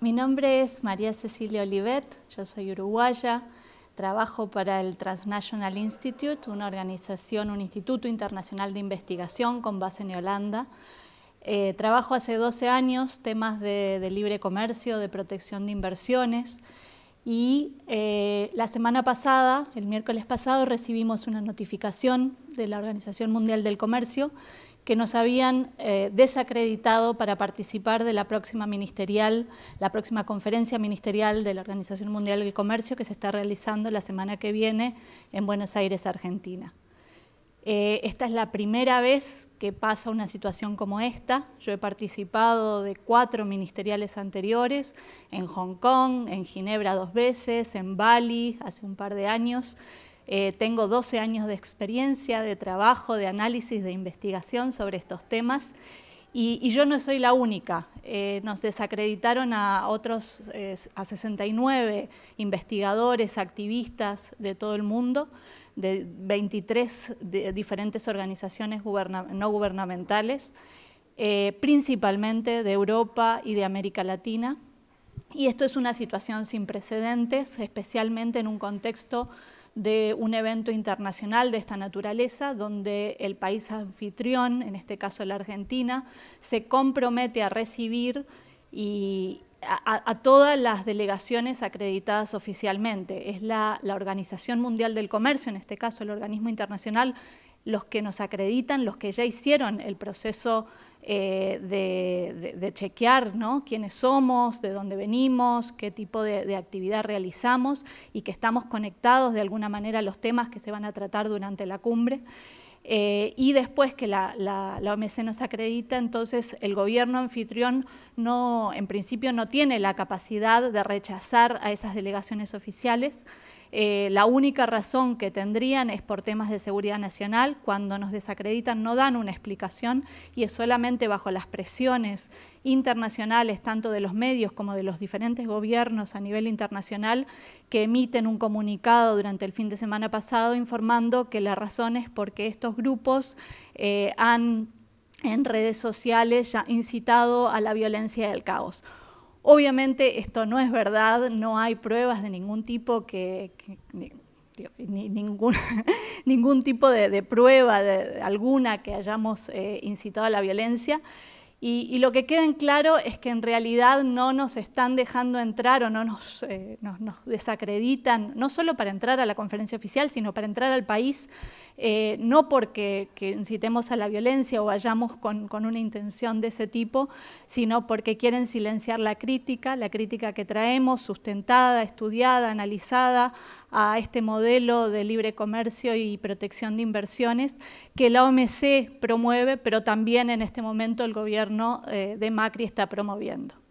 Mi nombre es María Cecilia Olivet, yo soy uruguaya, trabajo para el Transnational Institute, una organización, un instituto internacional de investigación con base en Holanda. Eh, trabajo hace 12 años temas de libre comercio, de protección de inversiones. Y eh, la semana pasada, el miércoles pasado, recibimos una notificación de la Organización Mundial del Comercio que nos habían eh, desacreditado para participar de la próxima ministerial, la próxima conferencia ministerial de la Organización Mundial del Comercio que se está realizando la semana que viene en Buenos Aires, Argentina. Eh, esta es la primera vez que pasa una situación como esta. Yo he participado de cuatro ministeriales anteriores, en Hong Kong, en Ginebra dos veces, en Bali hace un par de años. Eh, tengo 12 años de experiencia, de trabajo, de análisis, de investigación sobre estos temas y, yo no soy la única. Eh, nos desacreditaron a otros, a 69 investigadores, activistas de todo el mundo, de 23 diferentes organizaciones no gubernamentales, eh, principalmente de Europa y de América Latina. Y esto es una situación sin precedentes, especialmente en un contexto de un evento internacional de esta naturaleza, donde el país anfitrión, en este caso la Argentina, se compromete a recibir y a, todas las delegaciones acreditadas oficialmente. Es la, la Organización Mundial del Comercio, en este caso el organismo internacional, los que nos acreditan, los que ya hicieron el proceso eh, de, chequear ¿no? quiénes somos, de dónde venimos, qué tipo de, actividad realizamos y que estamos conectados de alguna manera a los temas que se van a tratar durante la cumbre. Eh, y después que la, OMC nos acredita, entonces el gobierno anfitrión no, en principio no tiene la capacidad de rechazar a esas delegaciones oficiales. Eh, la única razón que tendrían es por temas de seguridad nacional, cuando nos desacreditan no dan una explicación y es solamente bajo las presiones internacionales, tanto de los medios como de los diferentes gobiernos a nivel internacional, que emiten un comunicado durante el fin de semana pasado informando que la razón es porque estos grupos eh, han en redes sociales ya incitado a la violencia y al caos. Obviamente esto no es verdad, no hay pruebas de ningún tipo que... ningún, tipo de, prueba alguna que hayamos eh, incitado a la violencia. Y, lo que queda en claro es que en realidad no nos están dejando entrar o no nos eh, desacreditan, no solo para entrar a la conferencia oficial, sino para entrar al país. Eh, no porque incitemos a la violencia o vayamos con, una intención de ese tipo, sino porque quieren silenciar la crítica, la crítica que traemos, sustentada, estudiada, analizada a este modelo de libre comercio y protección de inversiones que la OMC promueve, pero también en este momento el gobierno eh, de Macri está promoviendo.